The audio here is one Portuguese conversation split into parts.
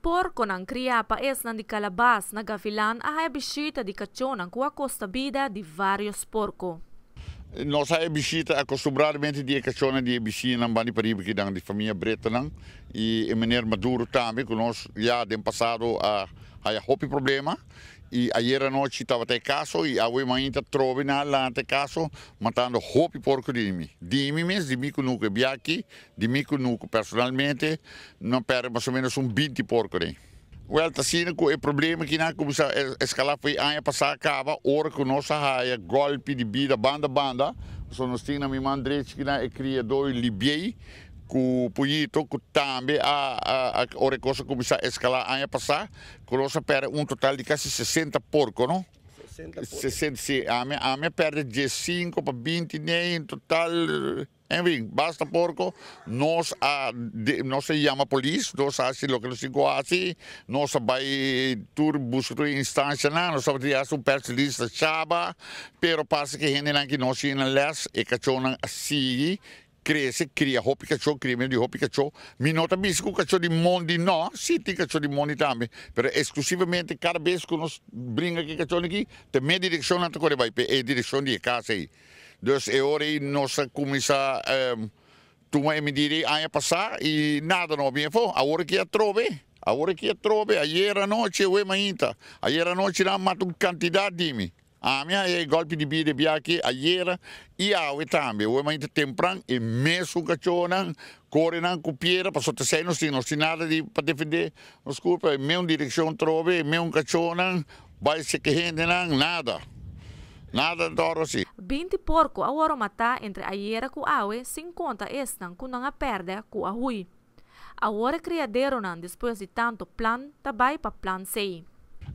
Porco ng kriya paes ng dikalabas nagafilan hay bisita di kacyon costa costa bida di varios porco. No é a acostumbradamente di cachona de bicina bani para ir dang di família breta não e maduro também ya nós já a hopi problema и аера ночи тава те касо и аве маита троби на caso matando касо матando di порко di дими мес дими ку нуку биаки дими ку нуку персоналmente non per più o meno un 20 porco di Wel, ta sina ko e problema ki na ko bisa escala foi anya passa acaba ora ko nossa raia golpe di bida banda banda sono stina mi mandrete ki na e cria doi libiei ku puyito ku tambe a, a, a ore cosa começar a escalar ano passar colossa perde um total de eh, quase 60 porco não 60 porco 60 sim a minha perde de 5 para 20 nem em total enfim basta porco nós a de, nós se chama polícia nós assim lo que nós cinco assim nós vai tur buscar instância na nós só tirar um perto lista chaba pero passa que gente não que nós ina les e cachona assim crie-se, cria hopi cachorro, cria meio de hopi cachorro. Minota bisco cachorro de mondi não, sim, tem cachorro de monte também. Mas exclusivamente cada vez que nós brinca aqui cachorro aqui, tem meia direção na tua vai, é direção de casa aí. Então, é hora aí nós começar um, ehm, tu vai me dizer a passar e nada não me foi. Agora que a trove, agora que a trove, aí era noite eu é manhã, aí era noite lá matou quantidade de mim. A minha é golpe de vida aqui ayer e a também. O homem temprano e mesmo cachorro corre na cupiera, passou te sei, não não tem nada de para defender. Desculpa, mesmo direção trove, mesmo cachorro vai se que querendo nada. Nada doro assim. 20 porco a oro a entre aiera ku awe, 50 estan ku nanga perde ku ahui. Agora criadeiro depois de tanto plan, tabai pa plan sei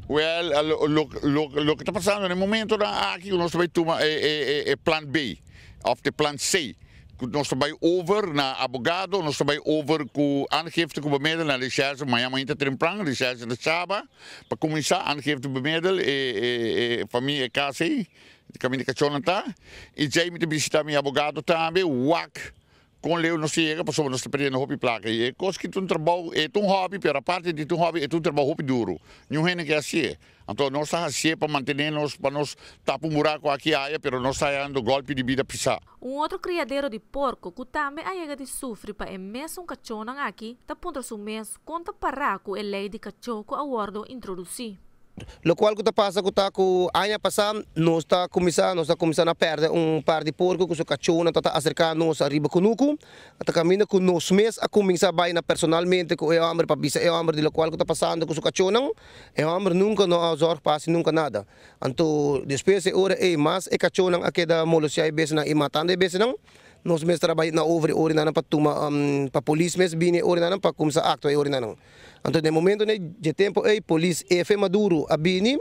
well, o lo, lo, que está passando no momento né? ah, aquí, nós vai tomar é, é, é, é plan B, after plan C. Nós vai over na abogado, nós vai over com a aangifte com bemedel na licença, amanhã amanhã tá temprano, licença de Chaba, para começar a aangifte bemedel e, e, e casa de comunicação não tá. E já me visitar meu abogado também, o WAC con leu não se chega para sobre nossa perna hobby placa e coisa que tu trabalho é tu um hobby para parte de tu hobby é tu trabalho hobby duro nenhum gente quer ser então nós está assim para manter nós para nós tapar um buraco aqui área pero nós está dando golpe de vida pisar um outro criadeiro de porco que também aí chega de sofre para é mesmo um cachorro aqui tá ponto mês conta para paraco é lei de cachorro a ordo introduzir Lo qual kita passa kita ku anya passa nos ta comisa nos ta comisa a perder um par de porco com sua cachona tata acerca nos arriba com nuku ata caminha com nos mês a começa vai na personalmente com eu amor para bisa eu amor de lo qual kita passando com sua não, eu amor nunca não azor passe nunca nada anto despesa ora e mas e cachona aquela molosia e besa na imatanda e besa não nós mes trabalho na over ori na para tuma um, para polícia mesmo, bine ori na para começar acto e ori na não. Então de momento né de tempo ei polícia e fe maduro abini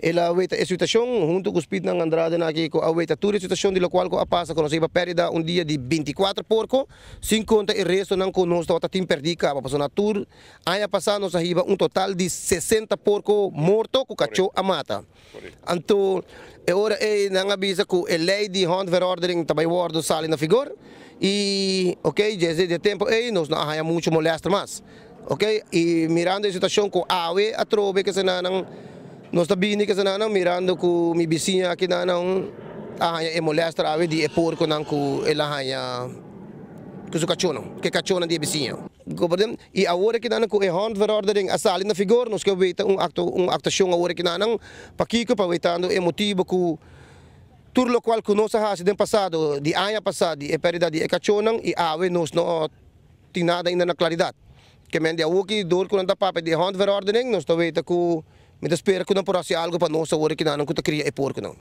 ela eh, aweita a eh, situação junto com o espírito ng Andrade na aqui ah, com ah, toda a situação de qual a passa com a perda um dia de 24 porco 50 e resto não conosco está tem perdido, para passar na tour a passa nós arriba um total de 60 porco morto com cachorro a mata então eh, agora é não avisa que a lei de hand verordering também guarda sale na figura. e ok desde tempo aí nós não há muito molestar mais ok e mirando a situação com a awe a trove que se não nós também nem que não mirando com minha vizinha aqui não ahanya e a ave de e com não com ela ahanya com o cachorro, que cachorro de vizinha. Governo e agora que não com e hand verordering a sala na figura nós que veita um acto um actuação agora que não para que que para veitando emotivo com tudo o qual conosco ha acidente passado, de ano passado, e perda de cachorro e ave nós não tem nada ainda na claridade. Que mende a o que dor com a papa de hand verordering nós to veita com met pera ko kunnen we algo pa no sa ori kinanang